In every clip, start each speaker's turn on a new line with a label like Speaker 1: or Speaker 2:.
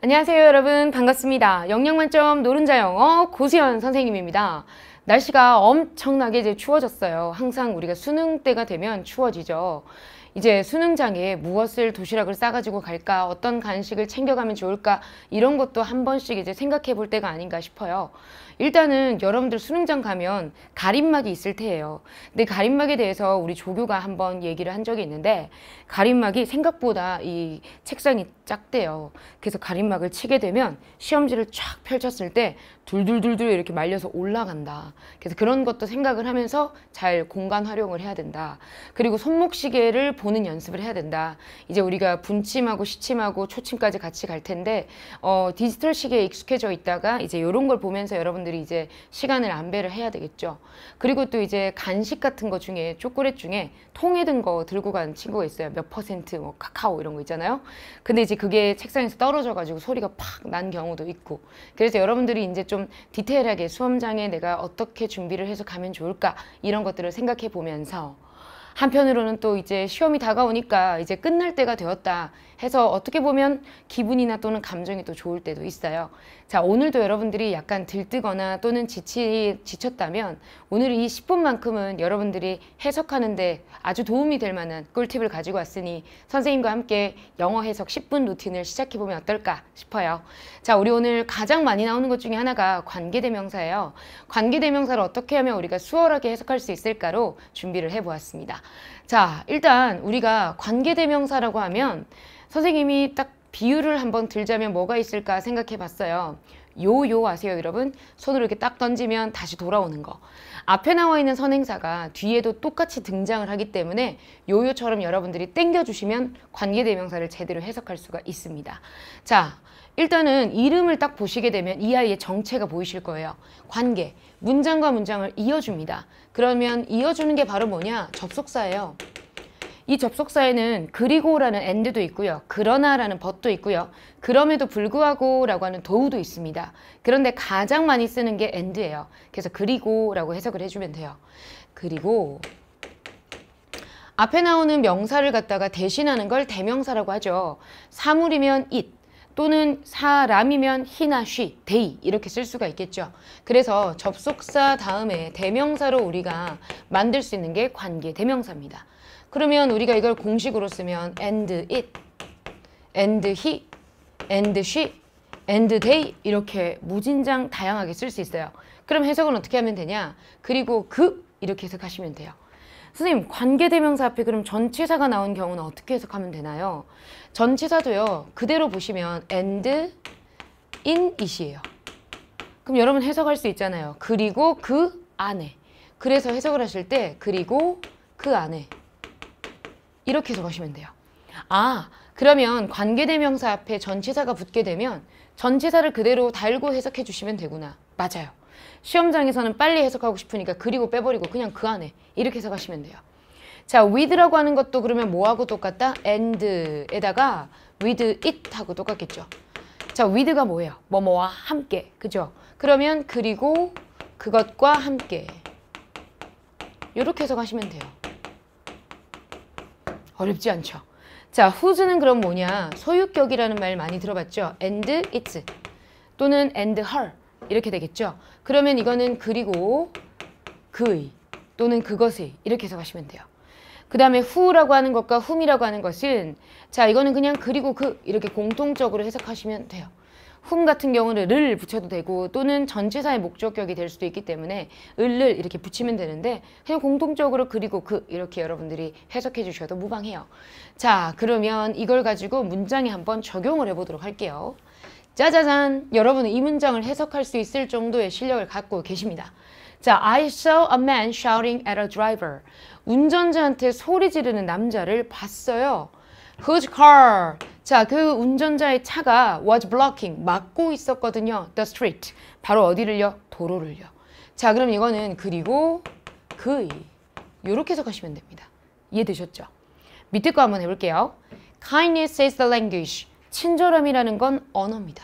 Speaker 1: 안녕하세요 여러분 반갑습니다 영양만점 노른자 영어 고수현 선생님입니다 날씨가 엄청나게 이제 추워졌어요 항상 우리가 수능 때가 되면 추워지죠 이제 수능장에 무엇을 도시락을 싸가지고 갈까 어떤 간식을 챙겨가면 좋을까 이런 것도 한 번씩 이제 생각해 볼 때가 아닌가 싶어요 일단은 여러분들 수능장 가면 가림막이 있을 테예요. 근데 가림막에 대해서 우리 조교가 한번 얘기를 한 적이 있는데 가림막이 생각보다 이 책상이 작대요. 그래서 가림막을 치게 되면 시험지를 쫙 펼쳤을 때 둘둘둘둘 이렇게 말려서 올라간다. 그래서 그런 것도 생각을 하면서 잘 공간 활용을 해야 된다. 그리고 손목 시계를 보는 연습을 해야 된다. 이제 우리가 분침하고 시침하고 초침까지 같이 갈 텐데 어, 디지털 시계에 익숙해져 있다가 이제 이런 걸 보면서 여러분 사람들이 이제 시간을 안배를 해야 되겠죠. 그리고 또 이제 간식 같은 거 중에 초콜릿 중에 통에 든 거 들고 간 친구가 있어요. 몇 퍼센트 뭐 카카오 이런 거 있잖아요. 근데 이제 그게 책상에서 떨어져 가지고 소리가 팍 난 경우도 있고. 그래서 여러분들이 이제 좀 디테일하게 수험장에 내가 어떻게 준비를 해서 가면 좋을까 이런 것들을 생각해 보면서 한편으로는 또 이제 시험이 다가오니까 이제 끝날 때가 되었다. 해서 어떻게 보면 기분이나 또는 감정이 또 좋을 때도 있어요. 자 오늘도 여러분들이 약간 들뜨거나 또는 지치, 지쳤다면 오늘 이 10분만큼은 여러분들이 해석하는데 아주 도움이 될 만한 꿀팁을 가지고 왔으니 선생님과 함께 영어 해석 10분 루틴을 시작해보면 어떨까 싶어요. 자 우리 오늘 가장 많이 나오는 것 중에 하나가 관계대명사예요. 관계대명사를 어떻게 하면 우리가 수월하게 해석할 수 있을까로 준비를 해보았습니다. 자 일단 우리가 관계대명사라고 하면 선생님이 딱 비율을 한번 들자면 뭐가 있을까 생각해 봤어요. 요요 아세요 여러분? 손으로 이렇게 딱 던지면 다시 돌아오는 거. 앞에 나와 있는 선행사가 뒤에도 똑같이 등장을 하기 때문에 요요처럼 여러분들이 땡겨주시면 관계대명사를 제대로 해석할 수가 있습니다. 자, 일단은 이름을 딱 보시게 되면 이 아이의 정체가 보이실 거예요. 관계, 문장과 문장을 이어줍니다. 그러면 이어주는 게 바로 뭐냐? 접속사예요. 이 접속사에는 그리고라는 a 드도 있고요. 그러나라는 b 도 있고요. 그럼에도 불구하고라고 하는 도우도 있습니다. 그런데 가장 많이 쓰는 게 a 드예요 그래서 그리고라고 해석을 해주면 돼요. 그리고 앞에 나오는 명사를 갖다가 대신하는 걸 대명사라고 하죠. 사물이면 it, 또는 사람이면 히나 쉬, 데이 이렇게 쓸 수가 있겠죠. 그래서 접속사 다음에 대명사로 우리가 만들 수 있는 게 관계 대명사입니다. 그러면 우리가 이걸 공식으로 쓰면 and it, and he, and she, and they 이렇게 무진장 다양하게 쓸 수 있어요. 그럼 해석은 어떻게 하면 되냐? 그리고 그 이렇게 해석하시면 돼요. 선생님 관계대명사 앞에 그럼 전체사가 나온 경우는 어떻게 해석하면 되나요? 전체사도요 그대로 보시면 and, in, it이에요. 그럼 여러분 해석할 수 있잖아요. 그리고 그 안에 그래서 해석을 하실 때 그리고 그 안에 이렇게 해서 가시면 돼요. 아 그러면 관계대명사 앞에 전치사가 붙게 되면 전치사를 그대로 달고 해석해 주시면 되구나. 맞아요. 시험장에서는 빨리 해석하고 싶으니까 그리고 빼버리고 그냥 그 안에 이렇게 해석하시면 돼요. 자, with라고 하는 것도 그러면 뭐하고 똑같다? and에다가 with it하고 똑같겠죠. 자, with가 뭐예요? 뭐뭐와 함께, 그죠? 그러면 그리고 그것과 함께 이렇게 해석하시면 돼요. 어렵지 않죠. 자, whose는 그럼 뭐냐? 소유격이라는 말 많이 들어봤죠? and i t 또는 and her 이렇게 되겠죠? 그러면 이거는 그리고 그의 또는 그것의 이렇게 해석하시면 돼요. 그 다음에 who라고 하는 것과 whom이라고 하는 것은 자 이거는 그냥 그리고 그 이렇게 공통적으로 해석하시면 돼요. 훔 같은 경우는 를 붙여도 되고 또는 전치사의 목적격이 될 수도 있기 때문에 을을 이렇게 붙이면 되는데 그냥 공통적으로 그리고 그 이렇게 여러분들이 해석해 주셔도 무방해요. 자 그러면 이걸 가지고 문장에 한번 적용을 해보도록 할게요. 짜자잔! 여러분은 이 문장을 해석할 수 있을 정도의 실력을 갖고 계십니다. 자, I saw a man shouting at a driver. 운전자한테 소리 지르는 남자를 봤어요. whose car 자, 그 운전자의 차가 was blocking, 막고 있었거든요. the street. 바로 어디를요? 도로를요. 자, 그럼 이거는 그리고 그의. 요렇게 해석하시면 됩니다. 이해되셨죠? 밑에 거 한번 해볼게요. kindness is the language. 친절함이라는 건 언어입니다.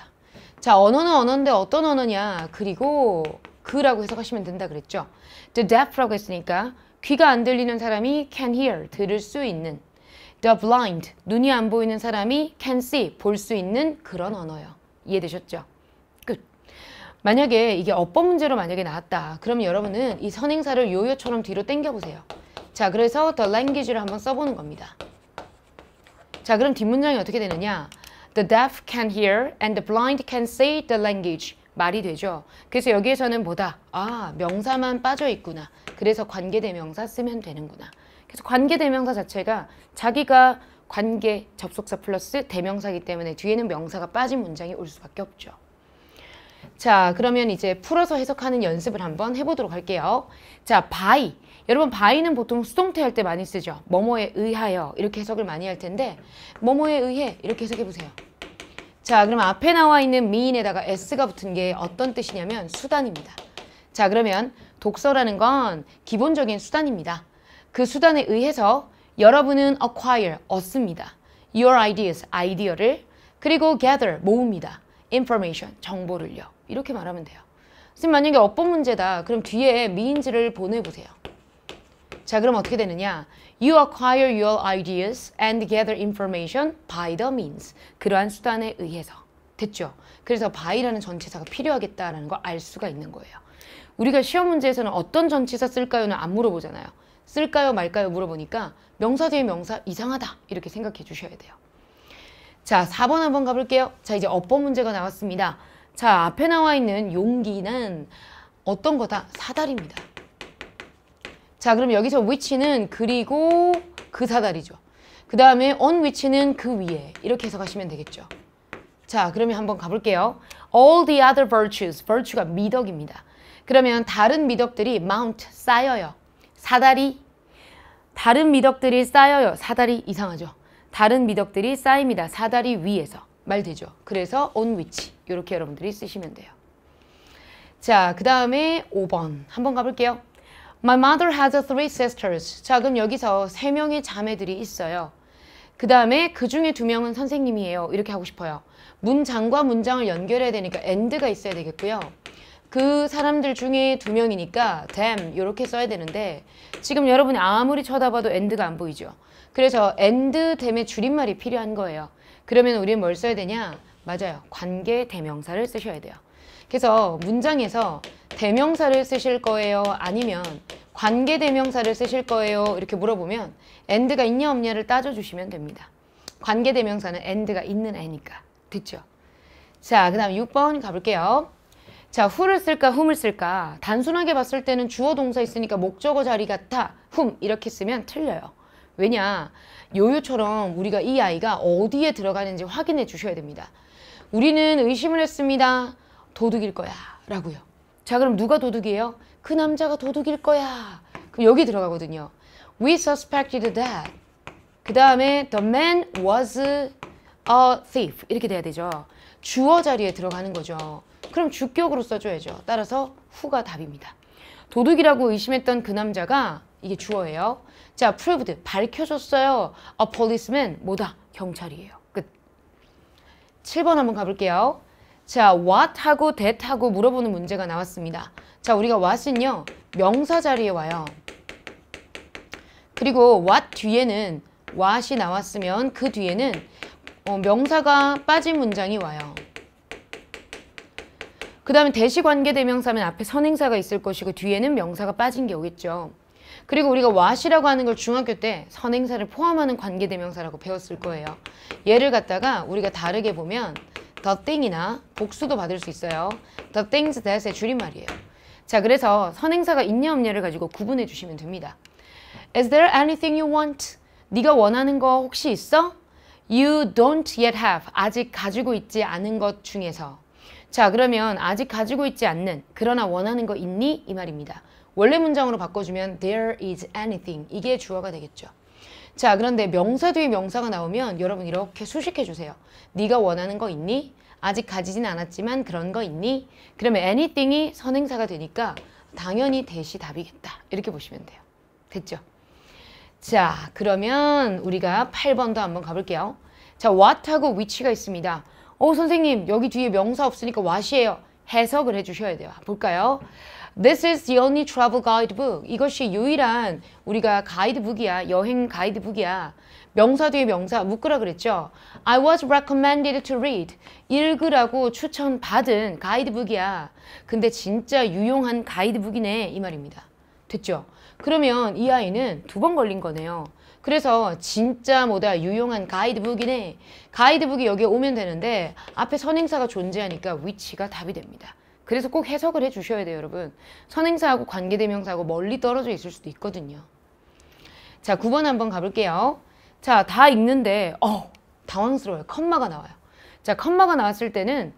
Speaker 1: 자, 언어는 언어인데 어떤 언어냐? 그리고 그라고 해석하시면 된다 그랬죠? the deaf라고 했으니까 귀가 안 들리는 사람이 can hear, 들을 수 있는 The blind, 눈이 안 보이는 사람이 can see, 볼 수 있는 그런 언어예요. 이해되셨죠? 끝. 만약에 이게 어법 문제로 만약에 나왔다. 그럼 여러분은 이 선행사를 요요처럼 뒤로 당겨보세요. 자, 그래서 the language를 한번 써보는 겁니다. 자, 그럼 뒷문장이 어떻게 되느냐? The deaf can hear and the blind can see the language. 말이 되죠. 그래서 여기에서는 뭐다? 아, 명사만 빠져 있구나. 그래서 관계대명사 쓰면 되는구나. 그래서 관계 대명사 자체가 자기가 관계 접속사 플러스 대명사이기 때문에 뒤에는 명사가 빠진 문장이 올 수밖에 없죠. 자 그러면 이제 풀어서 해석하는 연습을 한번 해보도록 할게요. 자 by 여러분 by는 보통 수동태 할 때 많이 쓰죠. 뭐뭐에 의하여 이렇게 해석을 많이 할 텐데 뭐뭐에 의해 이렇게 해석해보세요. 자 그럼 앞에 나와 있는 mean에다가 s가 붙은 게 어떤 뜻이냐면 수단입니다. 자 그러면 독서라는 건 기본적인 수단입니다. 그 수단에 의해서 여러분은 acquire, 얻습니다. your ideas, 아이디어를 그리고 gather, 모읍니다. information, 정보를요. 이렇게 말하면 돼요. 선생님 만약에 어법 문제다. 그럼 뒤에 미인지를 보내보세요. 자 그럼 어떻게 되느냐 You acquire your ideas and gather information by the means 그러한 수단에 의해서 됐죠? 그래서 by라는 전치사가 필요하겠다라는 걸 알 수가 있는 거예요 우리가 시험 문제에서는 어떤 전치사 쓸까요는 안 물어보잖아요 쓸까요 말까요 물어보니까 명사 뒤에 명사 이상하다 이렇게 생각해 주셔야 돼요. 자 4번 한번 가볼게요. 자 이제 어법 문제가 나왔습니다. 자 앞에 나와 있는 용기는 어떤 거다? 사다리입니다. 자 그럼 여기서 위치는 그리고 그 사다리죠. 그 다음에 on 위치는 그 위에 이렇게 해석하시면 되겠죠. 자 그러면 한번 가볼게요. All the other virtues, virtue가 미덕입니다. 그러면 다른 미덕들이 mount, 쌓여요. 사다리 다른 미덕들이 쌓여요. 사다리 이상하죠. 다른 미덕들이 쌓입니다. 사다리 위에서 말 되죠. 그래서 on which 이렇게 여러분들이 쓰시면 돼요. 자, 그 다음에 5번 한번 가볼게요. My mother has three sisters. 자, 그럼 여기서 세 명의 자매들이 있어요. 그 다음에 그 중에 두 명은 선생님이에요. 이렇게 하고 싶어요. 문장과 문장을 연결해야 되니까 and가 있어야 되겠고요. 그 사람들 중에 두 명이니까 them 이렇게 써야 되는데 지금 여러분이 아무리 쳐다봐도 end가 안 보이죠. 그래서 end them의 줄임말이 필요한 거예요. 그러면 우리는 뭘 써야 되냐? 맞아요. 관계 대명사를 쓰셔야 돼요. 그래서 문장에서 대명사를 쓰실 거예요? 아니면 관계 대명사를 쓰실 거예요? 이렇게 물어보면 end가 있냐 없냐를 따져주시면 됩니다. 관계 대명사는 end가 있는 애니까. 됐죠? 자, 그 다음 6번 가볼게요. 자, w h 를 쓸까, 훔을 쓸까? 단순하게 봤을 때는 주어 동사 있으니까 목적어 자리 같아, 훔 이렇게 쓰면 틀려요. 왜냐, 요요처럼 우리가 이 아이가 어디에 들어가는지 확인해 주셔야 됩니다. 우리는 의심을 했습니다. 도둑일 거야, 라고요. 자, 그럼 누가 도둑이에요? 그 남자가 도둑일 거야. 그럼 여기 들어가거든요. We suspected that. 그 다음에 the man was a thief. 이렇게 돼야 되죠. 주어 자리에 들어가는 거죠. 그럼 주격으로 써줘야죠. 따라서 후가 답입니다. 도둑이라고 의심했던 그 남자가 이게 주어예요. 자, p r o v 밝혀줬어요. A policeman, 뭐다? 경찰이에요. 끝. 7번 한번 가볼게요. 자, what하고 that하고 물어보는 문제가 나왔습니다. 자, 우리가 what은요, 명사 자리에 와요. 그리고 what 뒤에는 what이 나왔으면 그 뒤에는 어, 명사가 빠진 문장이 와요. 그 다음에 대시 관계 대명사면 앞에 선행사가 있을 것이고 뒤에는 명사가 빠진 게 오겠죠. 그리고 우리가 what이라고 하는 걸 중학교 때 선행사를 포함하는 관계 대명사라고 배웠을 거예요. 예를 갖다가 우리가 다르게 보면 the thing이나 복수도 받을 수 있어요. the things that의 줄임말이에요. 자 그래서 선행사가 있냐 없냐를 가지고 구분해 주시면 됩니다. Is there anything you want? 네가 원하는 거 혹시 있어? You don't yet have. 아직 가지고 있지 않은 것 중에서. 자 그러면 아직 가지고 있지 않는 그러나 원하는 거 있니? 이 말입니다. 원래 문장으로 바꿔주면 there is anything 이게 주어가 되겠죠. 자 그런데 명사 뒤에 명사가 나오면 여러분 이렇게 수식해주세요. 네가 원하는 거 있니? 아직 가지진 않았지만 그런 거 있니? 그러면 anything이 선행사가 되니까 당연히 대시 답이겠다. 이렇게 보시면 돼요. 됐죠? 자, 그러면 우리가 8번도 한번 가볼게요. 자, what하고 which가 있습니다. 어, 선생님, 여기 뒤에 명사 없으니까 what이에요. 해석을 해주셔야 돼요. 볼까요? This is the only travel guidebook. 이것이 유일한 우리가 가이드북이야. 여행 가이드북이야. 명사 뒤에 명사 묶으라 그랬죠. I was recommended to read. 읽으라고 추천받은 가이드북이야. 근데 진짜 유용한 가이드북이네 이 말입니다. 됐죠? 그러면 이 아이는 두 번 걸린 거네요. 그래서 진짜 뭐다 유용한 가이드북이네. 가이드북이 여기에 오면 되는데 앞에 선행사가 존재하니까 위치가 답이 됩니다. 그래서 꼭 해석을 해주셔야 돼요 여러분. 선행사하고 관계대명사하고 멀리 떨어져 있을 수도 있거든요. 자 9번 한번 가볼게요. 자다 읽는데 어 당황스러워요. 컴마가 나와요. 자 컴마가 나왔을 때는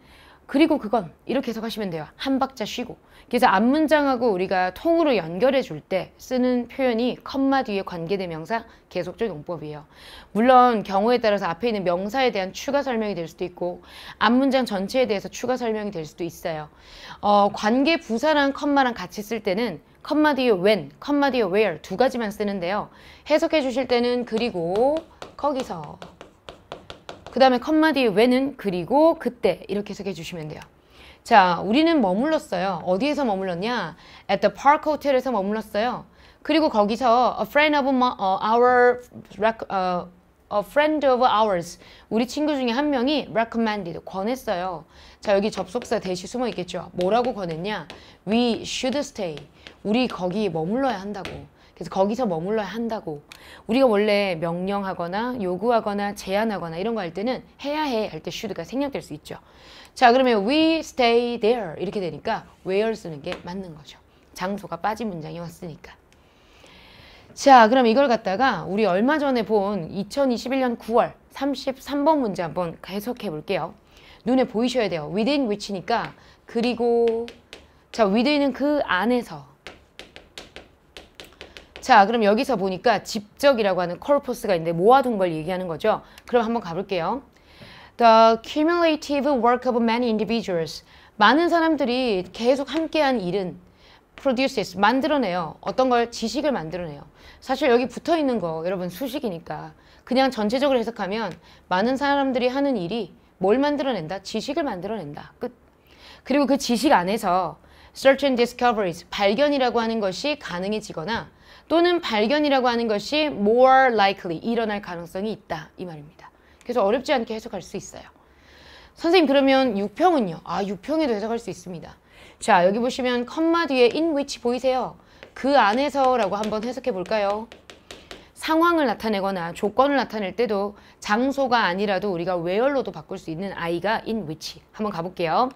Speaker 1: 그리고 그건 이렇게 해석하시면 돼요. 한 박자 쉬고. 그래서 앞문장하고 우리가 통으로 연결해 줄 때 쓰는 표현이 컴마 뒤에 관계대명사 계속적 용법이에요. 물론 경우에 따라서 앞에 있는 명사에 대한 추가 설명이 될 수도 있고 앞문장 전체에 대해서 추가 설명이 될 수도 있어요. 어, 관계 부사랑 컴마랑 같이 쓸 때는 컴마 뒤에 when, 컴마 뒤에 where 두 가지만 쓰는데요. 해석해 주실 때는 그리고 거기서 그 다음에 컴마 뒤에 왜는 그리고 그때 이렇게 해석해 주시면 돼요. 자, 우리는 머물렀어요. 어디에서 머물렀냐? At the Park Hotel에서 머물렀어요. 그리고 거기서 a friend of 어, our 어, a friend of ours 우리 친구 중에 한 명이 recommended 권했어요. 자, 여기 접속사 대시 숨어 있겠죠. 뭐라고 권했냐? We should stay. 우리 거기 머물러야 한다고. 그래서 거기서 머물러야 한다고. 우리가 원래 명령하거나 요구하거나 제안하거나 이런 거 할 때는 해야 해 할 때 should가 생략될 수 있죠. 자 그러면 we stay there 이렇게 되니까 where 쓰는 게 맞는 거죠. 장소가 빠진 문장이 왔으니까. 자 그럼 이걸 갖다가 우리 얼마 전에 본 2021년 9월 33번 문제 한번 해석해 볼게요. 눈에 보이셔야 돼요. within which니까 그리고 자 within은 그 안에서 자 그럼 여기서 보니까 집적이라고 하는 corpus가 있는데 모아둔 걸 얘기하는 거죠. 그럼 한번 가볼게요. The cumulative work of many individuals. 많은 사람들이 계속 함께한 일은 produces, 만들어내요. 어떤 걸 지식을 만들어내요. 사실 여기 붙어있는 거 여러분 수식이니까 그냥 전체적으로 해석하면 많은 사람들이 하는 일이 뭘 만들어낸다? 지식을 만들어낸다. 끝. 그리고 그 지식 안에서 search and discoveries, 발견이라고 하는 것이 가능해지거나 또는 발견이라고 하는 것이 more likely, 일어날 가능성이 있다 이 말입니다. 그래서 어렵지 않게 해석할 수 있어요. 선생님 그러면 6평은요? 아 6평에도 해석할 수 있습니다. 자 여기 보시면 컴마 뒤에 in which 보이세요? 그 안에서 라고 한번 해석해 볼까요? 상황을 나타내거나 조건을 나타낼 때도 장소가 아니라도 우리가 where로도 바꿀 수 있는 아이가 in which 한번 가볼게요.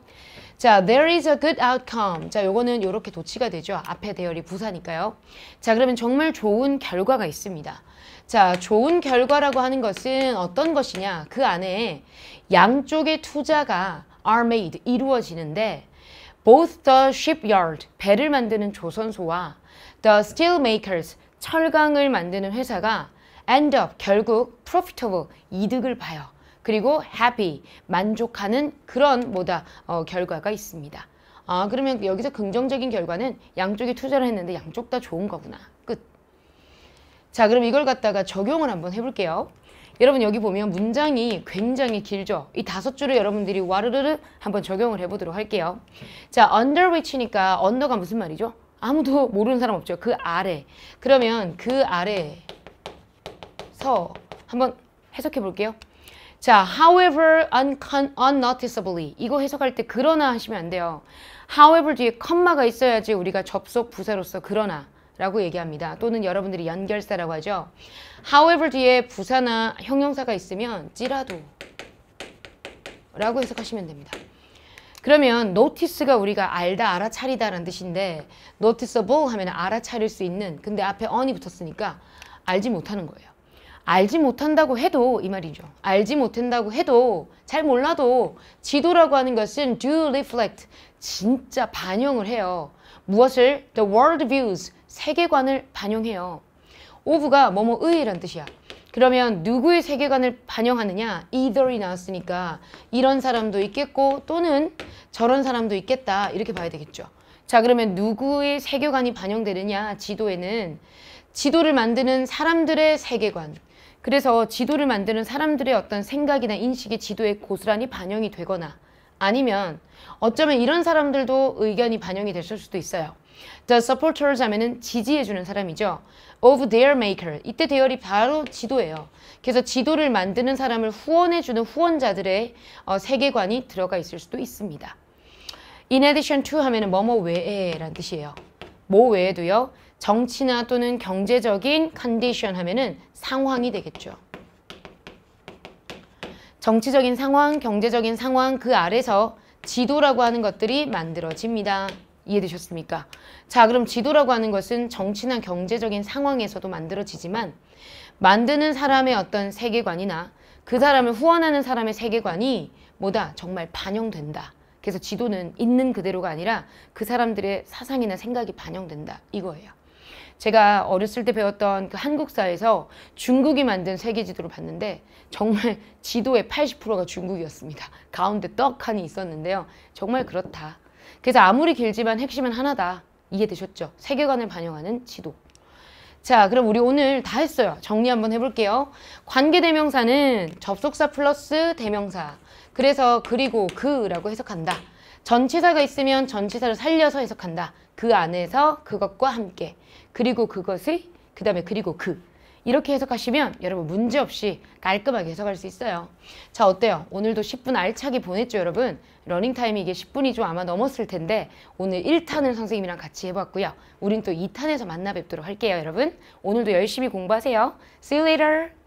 Speaker 1: 자, there is a good outcome. 자, 요거는 요렇게 도치가 되죠. 앞에 대열이 부사니까요. 자, 그러면 정말 좋은 결과가 있습니다. 자, 좋은 결과라고 하는 것은 어떤 것이냐? 그 안에 양쪽의 투자가 are made, 이루어지는데 both the shipyard, 배를 만드는 조선소와 the steel makers, 철강을 만드는 회사가 end up, 결국 profitable, 이득을 봐요. 그리고 happy, 만족하는 그런 뭐다 어, 결과가 있습니다. 아 그러면 여기서 긍정적인 결과는 양쪽이 투자를 했는데 양쪽 다 좋은 거구나. 끝. 자 그럼 이걸 갖다가 적용을 한번 해볼게요. 여러분 여기 보면 문장이 굉장히 길죠. 이 다섯 줄을 여러분들이 와르르르 한번 적용을 해보도록 할게요. 자 under which니까 언더가 무슨 말이죠? 아무도 모르는 사람 없죠. 그 아래. 그러면 그 아래서 한번 해석해 볼게요. 자, however unnoticeably 이거 해석할 때 그러나 하시면 안 돼요. however 뒤에 컴마가 있어야지 우리가 접속 부사로서 그러나 라고 얘기합니다. 또는 여러분들이 연결사라고 하죠. however 뒤에 부사나 형용사가 있으면 찌라도 라고 해석하시면 됩니다. 그러면 notice가 우리가 알다 알아차리다 라는 뜻인데 noticeable 하면 알아차릴 수 있는 근데 앞에 on이 붙었으니까 알지 못하는 거예요. 알지 못한다고 해도 이 말이죠. 알지 못한다고 해도 잘 몰라도 지도라고 하는 것은 do reflect 진짜 반영을 해요. 무엇을? The world views 세계관을 반영해요. of가 뭐뭐의 이란 뜻이야. 그러면 누구의 세계관을 반영하느냐? either이 나왔으니까 이런 사람도 있겠고 또는 저런 사람도 있겠다 이렇게 봐야 되겠죠. 자 그러면 누구의 세계관이 반영되느냐 지도에는 지도를 만드는 사람들의 세계관 그래서 지도를 만드는 사람들의 어떤 생각이나 인식이 지도에 고스란히 반영이 되거나 아니면 어쩌면 이런 사람들도 의견이 반영이 됐을 수도 있어요. The supporters 하면 지지해주는 사람이죠. Of their maker. 이때 대열이 바로 지도예요. 그래서 지도를 만드는 사람을 후원해주는 후원자들의 어, 세계관이 들어가 있을 수도 있습니다. In addition to 하면 뭐뭐 외에란 뜻이에요. 뭐 외에도요. 정치나 또는 경제적인 컨디션 하면은 상황이 되겠죠. 정치적인 상황, 경제적인 상황 그 아래서 지도라고 하는 것들이 만들어집니다. 이해되셨습니까? 자 그럼 지도라고 하는 것은 정치나 경제적인 상황에서도 만들어지지만 만드는 사람의 어떤 세계관이나 그 사람을 후원하는 사람의 세계관이 뭐다 정말 반영된다. 그래서 지도는 있는 그대로가 아니라 그 사람들의 사상이나 생각이 반영된다 이거예요. 제가 어렸을 때 배웠던 그 한국사에서 중국이 만든 세계지도를 봤는데 정말 지도의 80%가 중국이었습니다. 가운데 떡하니 있었는데요. 정말 그렇다. 그래서 아무리 길지만 핵심은 하나다. 이해되셨죠? 세계관을 반영하는 지도. 자 그럼 우리 오늘 다 했어요. 정리 한번 해볼게요. 관계대명사는 접속사 플러스 대명사. 그래서 그리고 그라고 해석한다. 전치사가 있으면 전치사를 살려서 해석한다. 그 안에서 그것과 함께 그리고 그것의 그 다음에 그리고 그 이렇게 해석하시면 여러분 문제없이 깔끔하게 해석할 수 있어요. 자 어때요? 오늘도 10분 알차게 보냈죠 여러분? 러닝타임이 이게 10분이 좀 아마 넘었을 텐데 오늘 1탄을 선생님이랑 같이 해봤고요. 우린 또 2탄에서 만나 뵙도록 할게요 여러분. 오늘도 열심히 공부하세요. See you later!